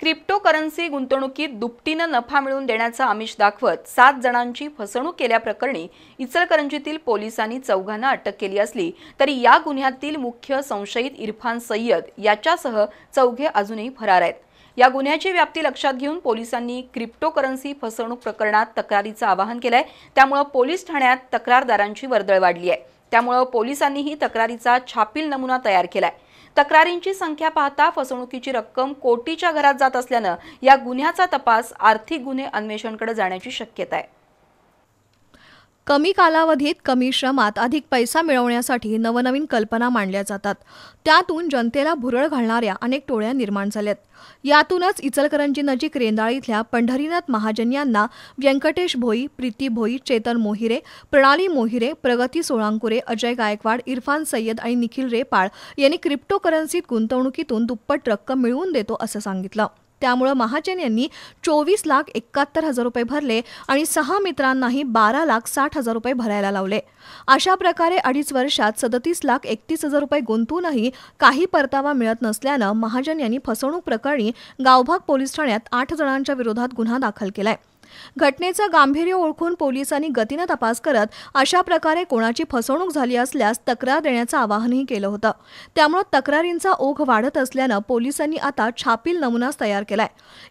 cryptocurrency गुंतवणुकीत दुपटीनं नफा मिळवून देण्याचं आमिष दाखवत सात जणांची फसवणूक केल्याप्रकरणी इचलकरंजीतील पोलिसांनी चौघांना अटक केली असली तरी या गुन्ह्यातील मुख्य संशयित इरफान सय्यद याच्यासह चौघे अजूनही फरार आहेत या गुन्ह्याची व्याप्ती लक्षात घेऊन पोलिसांनी क्रिप्टोकरन्सी फसवणूक प्रकरणात तक्रारीचं आवाहन आहे त्यामुळं पोलीस ठाण्यात तक्रारदारांची वर्दळ वाढली आहे त्यामुळं पोलिसांनीही तक्रारीचा छापील नमुना तयार आहे तक्रारींची संख्या पाहता फसवणुकीची रक्कम कोटीच्या घरात जात असल्यानं या गुन्ह्याचा तपास आर्थिक गुन्हे अन्वेषणकडे जाण्याची शक्यता आहे कमी कालावधीत कमी श्रमात अधिक पैसा मिळवण्यासाठी नवनवीन कल्पना मांडल्या जातात त्यातून जनतेला भुरळ घालणाऱ्या अनेक टोळ्या निर्माण झाल्यात यातूनच इचलकरंजी नजीक रेंदाळ इथल्या पंढरीनाथ महाजन यांना व्यंकटेश भोई प्रीती भोई चेतन मोहिरे प्रणाली मोहिरे प्रगती सोळांकुरे अजय गायकवाड इरफान सय्यद आणि निखिल रेपाळ यांनी क्रिप्टोकरन्सीत गुंतवणुकीतून दुप्पट रक्कम मिळवून देतो असं सांगितलं त्यामुळं महाजन यांनी चोवीस लाख एकाहत्तर हजार रुपये भरले आणि सहा मित्रांनाही बारा लाख साठ हजार रुपये भरायला लावले अशा प्रकारे अडीच वर्षात सदतीस लाख एकतीस हजार रुपये गुंतूनही काही परतावा मिळत नसल्यानं महाजन यांनी फसवणूक प्रकरणी गावभाग पोलीस ठाण्यात आठ जणांच्या विरोधात गुन्हा दाखल केलाय घटनेचं गांभीर्य ओळखून पोलिसांनी गतीनं तपास करत अशा प्रकारे कोणाची फसवणूक झाली असल्यास तक्रार देण्याचं आवाहनही केलं होतं त्यामुळे तक्रारींचा ओघ वाढत असल्यानं पोलिसांनी आता छापील नमुनाच तयार केलाय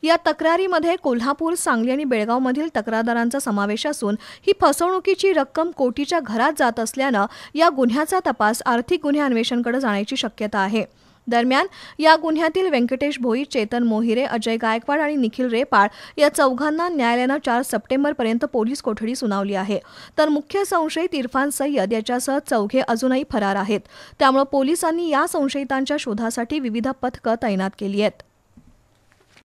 या तक्रारीमध्ये कोल्हापूर सांगली आणि बेळगावमधील तक्रारदारांचा समावेश असून ही फसवणुकीची रक्कम कोटीच्या घरात जात असल्यानं या गुन्ह्याचा तपास आर्थिक गुन्हे अन्वेषणकडे जाण्याची शक्यता आहे दरम्यान या गुन्ह्यातील व्यंकटेश भोई चेतन मोहिरे अजय गायकवाड आणि निखिल रेपाळ या चौघांना न्यायालयानं चार सप्टेंबरपर्यंत पोलीस कोठडी सुनावली आहे तर मुख्य संशयित इरफान सय्यद याच्यासह चौघे अजूनही फरार आहेत त्यामुळे पोलिसांनी या संशयितांच्या शोधासाठी विविध पथकं तैनात केली आहेत